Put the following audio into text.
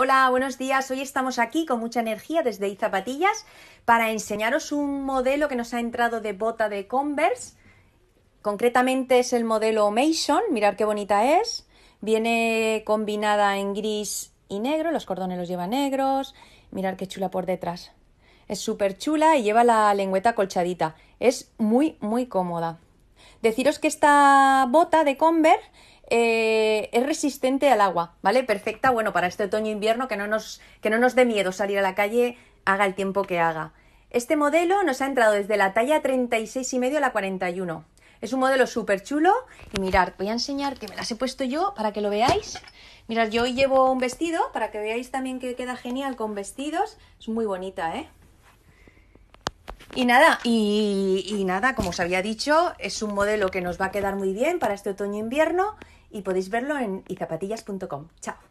Hola, buenos días. Hoy estamos aquí con mucha energía desde Izapatillas para enseñaros un modelo que nos ha entrado de bota de Converse. Concretamente es el modelo Mason. Mirad qué bonita es. Viene combinada en gris y negro. Los cordones los lleva negros. Mirad qué chula por detrás. Es súper chula y lleva la lengüeta colchadita. Es muy, muy cómoda. Deciros que esta bota de Converse eh, es resistente al agua, ¿vale? Perfecta, bueno, para este otoño-invierno e que, no nos, que no nos dé miedo salir a la calle, haga el tiempo que haga. Este modelo nos ha entrado desde la talla 36 y medio a la 41. Es un modelo súper chulo y mirad, voy a enseñar que me las he puesto yo para que lo veáis. Mirad, yo hoy llevo un vestido para que veáis también que queda genial con vestidos. Es muy bonita, ¿eh? Y nada, y, nada, como os había dicho, es un modelo que nos va a quedar muy bien para este otoño-invierno y podéis verlo en izapatillas.com. Chao.